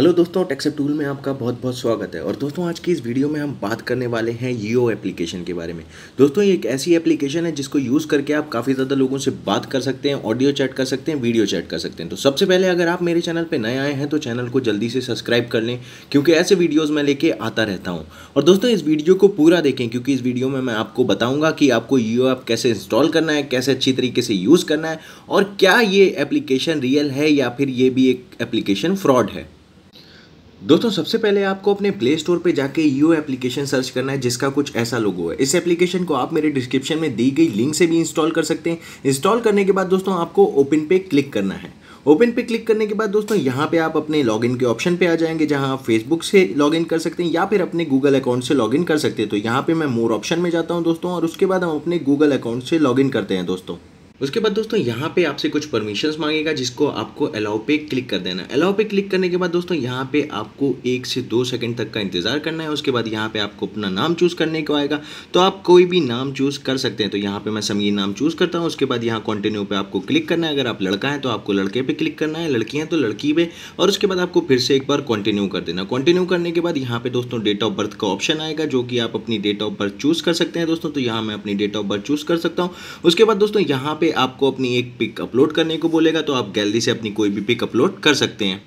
hello दोस्तों टेक्सअप tool में आपका बहुत बहुत स्वागत है और दोस्तों आज की इस वीडियो में हम बात करने वाले हैं यो एप्लीकेशन के बारे में दोस्तों ये एक ऐसी एप्लीकेशन है जिसको यूज़ करके आप काफ़ी ज़्यादा लोगों से बात कर सकते हैं ऑडियो चैट कर सकते हैं वीडियो चैट कर सकते हैं तो सबसे पहले अगर आप मेरे चैनल पर नए आए हैं तो चैनल को जल्दी से सब्सक्राइब कर लें क्योंकि ऐसे वीडियोज़ मैं लेके आता रहता हूँ और दोस्तों इस वीडियो को पूरा देखें क्योंकि इस वीडियो में मैं आपको बताऊँगा कि आपको यो ऐप कैसे इंस्टॉल करना है कैसे अच्छी तरीके से यूज़ करना है और क्या ये एप्लीकेशन रियल है या फिर ये भी एक एप्लीकेशन फ्रॉड है दोस्तों सबसे पहले आपको अपने प्ले स्टोर पर जाके यू एप्लीकेशन सर्च करना है जिसका कुछ ऐसा लोगो है इस एप्लीकेशन को आप मेरे डिस्क्रिप्शन में दी गई लिंक से भी इंस्टॉल कर सकते हैं इंस्टॉल करने के बाद दोस्तों आपको ओपन पे क्लिक करना है ओपन पे क्लिक करने के बाद दोस्तों यहाँ पे आप अपने लॉगिन के ऑप्शन पे आ जाएंगे जहाँ आप फेसबुक से लॉगिन कर सकते हैं या फिर अपने गूगल अकाउंट से लॉगिन कर सकते हैं तो यहाँ पे मैं मोर ऑप्शन में जाता हूँ दोस्तों और उसके बाद हम अपने गूगल अकाउंट से लॉगिन करते हैं दोस्तों उसके बाद दोस्तों यहाँ पे आपसे कुछ परमिशंस मांगेगा जिसको आपको अलाउ पे क्लिक कर देना है अलाउ पे क्लिक करने के बाद दोस्तों यहाँ पे आपको एक से दो सेकंड तक का इंतज़ार करना है उसके बाद यहाँ पे आपको अपना नाम चूज़ करने को आएगा तो आप कोई भी नाम चूज़ कर सकते हैं तो यहाँ पे मैं समीर नाम चूज़ करता हूँ उसके बाद यहाँ कॉन्टिन्यू पर आपको क्लिक करना है अगर आप लड़का है तो आपको लड़के पर क्लिक करना है लड़की है तो लड़की पे और उसके बाद आपको फिर से एक बार कॉन्टिन्यू कर देना कॉन्टिन्यू करने के बाद यहाँ पे दोस्तों डेट ऑफ बर्थ का ऑप्शन आएगा जो कि आप अपनी डेट ऑफ बर्थ चूज़ कर सकते हैं दोस्तों तो यहाँ मैं अपनी डेट ऑफ बर्थ चूज़ कर सकता हूँ उसके बाद दोस्तों यहाँ पे आपको अपनी एक पिक अपलोड करने को बोलेगा तो आप गैलरी से अपनी कोई भी पिक अपलोड कर सकते हैं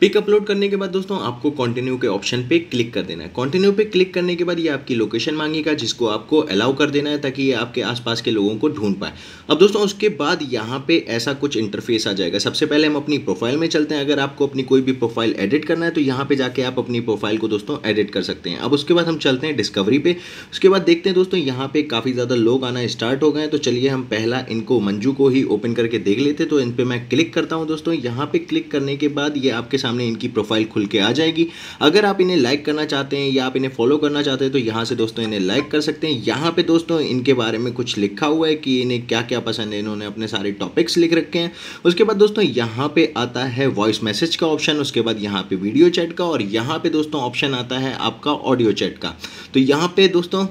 पिक अपलोड करने के बाद दोस्तों आपको कंटिन्यू के ऑप्शन पे क्लिक कर देना है कंटिन्यू पे क्लिक करने के बाद ये आपकी लोकेशन मांगेगा जिसको आपको अलाउ कर देना है ताकि ये आपके आसपास के लोगों को ढूंढ पाए अब दोस्तों उसके बाद यहाँ पे ऐसा कुछ इंटरफेस आ जाएगा सबसे पहले हम अपनी प्रोफाइल में चलते हैं अगर आपको अपनी कोई भी प्रोफाइल एडिट करना है तो यहाँ पर जाके आप अपनी प्रोफाइल को दोस्तों एडिट कर सकते हैं अब उसके बाद हम चलते हैं डिस्कवरी पे उसके बाद देखते हैं दोस्तों यहाँ पर काफ़ी ज़्यादा लोग आना स्टार्ट हो गए तो चलिए हम पहला इनको मंजू को ही ओपन करके देख लेते तो इन पर मैं क्लिक करता हूँ दोस्तों यहाँ पर क्लिक करने के बाद ये आपके सामने इनकी प्रोफाइल खुल के आ जाएगी अगर आप इन्हें लाइक करना चाहते हैं या आप इन्हें फॉलो करना चाहते हैं तो यहाँ से दोस्तों इन्हें लाइक कर सकते हैं यहाँ पे दोस्तों इनके बारे में कुछ लिखा हुआ है कि इन्हें क्या क्या पसंद है इन्होंने अपने सारे टॉपिक्स लिख रखे हैं उसके बाद दोस्तों यहाँ पे आता है वॉइस मैसेज का ऑप्शन उसके बाद यहाँ पे वीडियो चैट का और यहाँ पे दोस्तों ऑप्शन आता है आपका ऑडियो चैट का तो यहाँ पे दोस्तों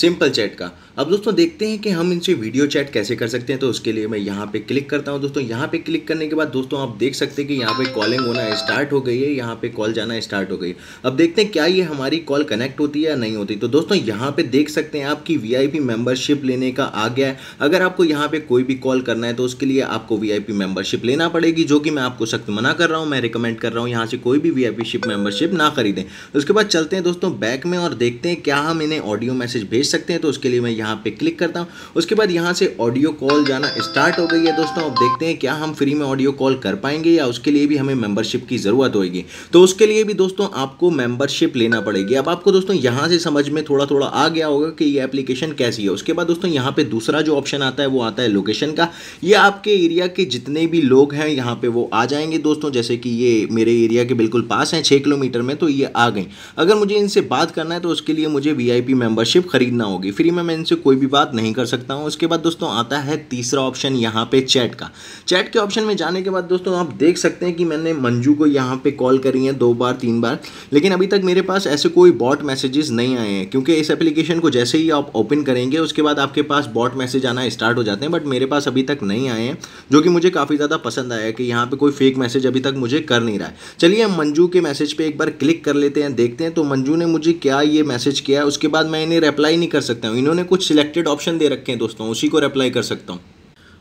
सिंपल चैट का अब दोस्तों देखते हैं कि हम इनसे वीडियो चैट कैसे कर सकते हैं तो उसके लिए मैं यहाँ पे क्लिक करता हूँ दोस्तों यहाँ पे क्लिक करने के बाद दोस्तों आप देख सकते हैं कि यहाँ पे कॉलिंग होना स्टार्ट हो गई है यहाँ पे कॉल जाना स्टार्ट हो गई अब देखते हैं क्या ये हमारी कॉल कनेक्ट होती है या नहीं होती तो दोस्तों यहाँ पे देख सकते हैं आपकी वी मेंबरशिप लेने का आ गया है अगर आपको यहाँ पर कोई भी कॉल करना है तो उसके लिए आपको वी मेंबरशिप लेना पड़ेगी जो कि मैं आपको सख्त मना कर रहा हूँ मैं रिकमेंड कर रहा हूँ यहाँ से कोई भी वी मेंबरशिप ना खरीदें उसके बाद चलते हैं दोस्तों बैक में और देखते हैं क्या हम इन्हें ऑडियो ऑडियो मैसेज भेज सकते हैं तो उसके लिए मैं यहाँ पे क्लिक करता हूँ उसके बाद यहाँ से ऑडियो कॉल जाना स्टार्ट हो गई है दोस्तों अब देखते हैं क्या हम फ्री में ऑडियो कॉल कर पाएंगे या उसके लिए भी हमें मेंबरशिप की ज़रूरत होगी तो उसके लिए भी दोस्तों आपको मेंबरशिप लेना पड़ेगी अब आपको दोस्तों यहाँ से समझ में थोड़ा थोड़ा आ गया होगा कि ये एप्लीकेशन कैसी है उसके बाद दोस्तों यहाँ पर दूसरा जो ऑप्शन आता है वो आता है लोकेशन का ये आपके एरिया के जितने भी लोग हैं यहाँ पर वो आ जाएंगे दोस्तों जैसे कि ये मेरे एरिया के बिल्कुल पास हैं छः किलोमीटर में तो ये आ गई अगर मुझे इनसे बात करना है तो उसके लिए मुझे वी आई मेंबरशिप खरीदना होगी फ्री में मैं इनसे कोई भी बात नहीं कर सकता हूँ उसके बाद दोस्तों आता है तीसरा ऑप्शन यहाँ पे चैट का चैट के ऑप्शन में जाने के बाद दोस्तों आप देख सकते हैं कि मैंने मंजू को यहाँ पे कॉल करी है दो बार तीन बार लेकिन अभी तक मेरे पास ऐसे कोई बॉट मैसेजेस नहीं आए हैं क्योंकि इस एप्लीकेशन को जैसे ही आप ओपन करेंगे उसके बाद आपके पास बॉट मैसेज आना स्टार्ट हो जाते हैं बट मेरे पास अभी तक नहीं आए हैं जो कि मुझे काफ़ी ज़्यादा पसंद आया कि यहाँ पर कोई फेक मैसेज अभी तक मुझे कर नहीं रहा है चलिए हम मंजू के मैसेज पर एक बार क्लिक चेक कर लेते हैं देखते हैं तो मंजू ने मुझे क्या ये मैसेज किया है उसके बाद मैं इन्हें रिप्लाई नहीं कर सकता हूँ इन्होंने कुछ सिलेक्टेड ऑप्शन दे रखे हैं दोस्तों उसी को रिप्लाई कर सकता हूँ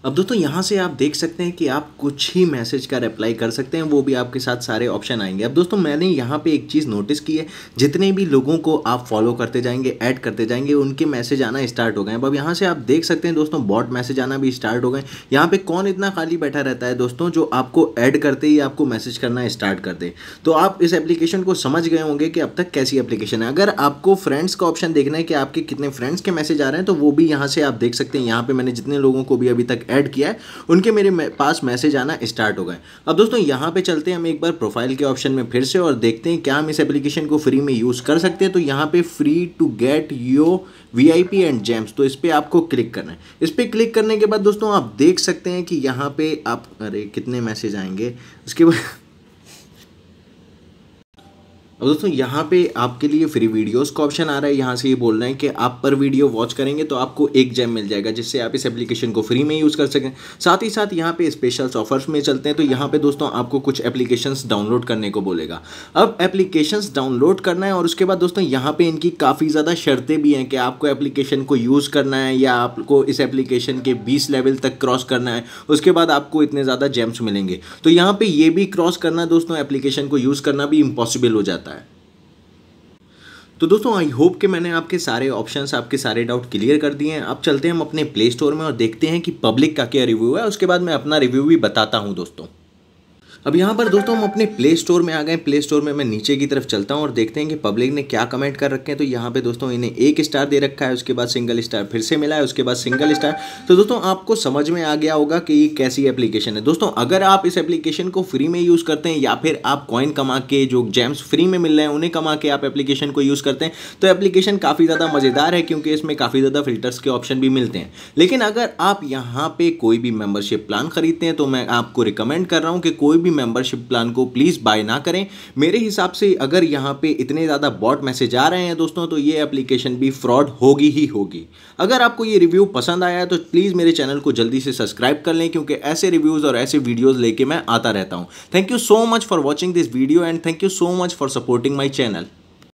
अब दोस्तों यहाँ से आप देख सकते हैं कि आप कुछ ही मैसेज का रिप्लाई कर सकते हैं वो भी आपके साथ सारे ऑप्शन आएंगे अब दोस्तों मैंने यहाँ पे एक चीज़ नोटिस की है जितने भी लोगों को आप फॉलो करते जाएंगे ऐड करते जाएंगे उनके मैसेज आना स्टार्ट हो गए अब यहाँ से आप देख सकते हैं दोस्तों बॉट मैसेज आना भी स्टार्ट हो गए यहाँ पर कौन इतना खाली बैठा रहता है दोस्तों जो आपको ऐड करते ही आपको मैसेज करना स्टार्ट कर दे तो आप इस एप्लीकेशन को समझ गए होंगे कि अब तक कैसी एप्लीकेशन है अगर आपको फ्रेंड्स का ऑप्शन देखना है कि आपके कितने फ्रेंड्स के मैसेज आ रहे हैं तो वो भी यहाँ से आप देख सकते हैं यहाँ पर मैंने जितने लोगों को भी अभी तक ऐड किया है उनके मेरे पास मैसेज आना स्टार्ट हो गए अब दोस्तों यहाँ पे चलते हैं हम एक बार प्रोफाइल के ऑप्शन में फिर से और देखते हैं क्या हम इस एप्लीकेशन को फ्री में यूज़ कर सकते हैं तो यहाँ पे free to get your V I P and gems तो इस पर आपको क्लिक करना है इस पर क्लिक करने के बाद दोस्तों आप देख सकते हैं कि यहाँ पर आप अरे कितने मैसेज आएंगे उसके बाद अब दोस्तों यहाँ पे आपके लिए फ्री वीडियोस का ऑप्शन आ रहा है यहाँ से ये बोल रहे हैं कि आप पर वीडियो वॉच करेंगे तो आपको एक जैम मिल जाएगा जिससे आप इस एप्लीकेशन को फ्री में यूज़ कर सकें साथ ही साथ यहाँ पे स्पेशल ऑफर्स में चलते हैं तो यहाँ पे दोस्तों आपको कुछ एप्लीकेशंस डाउनलोड करने को बोलेगा अब एप्लीकेशन डाउनलोड करना है और उसके बाद दोस्तों यहाँ पर इनकी काफ़ी ज़्यादा शर्तें भी हैं कि आपको एप्लीकेशन को यूज़ करना है या आपको इस एप्लीकेशन के बीस लेवल तक क्रॉस करना है उसके बाद आपको इतने ज़्यादा जैम्स मिलेंगे तो यहाँ पर ये भी क्रॉस करना दोस्तों एप्लीकेशन को यूज़ करना भी इम्पॉसिबल हो जाता है तो दोस्तों आई होप कि मैंने आपके सारे ऑप्शन आपके सारे डाउट क्लियर कर दिए हैं अब चलते हैं हम अपने प्ले स्टोर में और देखते हैं कि पब्लिक का क्या रिव्यू है उसके बाद मैं अपना रिव्यू भी बताता हूँ दोस्तों अब यहाँ पर दोस्तों हम अपने प्ले स्टोर में आ गए प्ले स्टोर में मैं नीचे की तरफ चलता हूँ और देखते हैं कि पब्लिक ने क्या कमेंट कर रखे हैं तो यहाँ पे दोस्तों इन्हें एक स्टार दे रखा है उसके बाद सिंगल स्टार फिर से मिला है उसके बाद सिंगल स्टार तो दोस्तों आपको समझ में आ गया होगा कि ये कैसी एप्लीकेशन है दोस्तों अगर आप इस एप्लीकेशन को फ्री में यूज़ करते हैं या फिर आप कॉइन कमा के जो जैम्स फ्री में मिल रहे हैं उन्हें कमा के आप एप्लीकेशन को यूज़ करते हैं तो एप्लीकेशन काफ़ी ज़्यादा मज़ेदार है क्योंकि इसमें काफ़ी ज़्यादा फिल्टर्स के ऑप्शन भी मिलते हैं लेकिन अगर आप यहाँ पर कोई भी मेम्बरशिप प्लान खरीदते हैं तो मैं आपको रिकमेंड कर रहा हूँ कि कोई भी भी मेंबरशिप प्लान को प्लीज़ बाय ना करें मेरे हिसाब से अगर यहाँ पे इतने ज़्यादा बॉट मैसेज आ रहे हैं दोस्तों तो ये एप्लीकेशन भी फ्रॉड होगी ही होगी अगर आपको ये रिव्यू पसंद आया तो प्लीज़ मेरे चैनल को जल्दी से सब्सक्राइब कर लें क्योंकि ऐसे रिव्यूज़ और ऐसे वीडियोज़ लेके मैं आता रहता हूँ thank you so much for watching this video and thank you so much for supporting my channel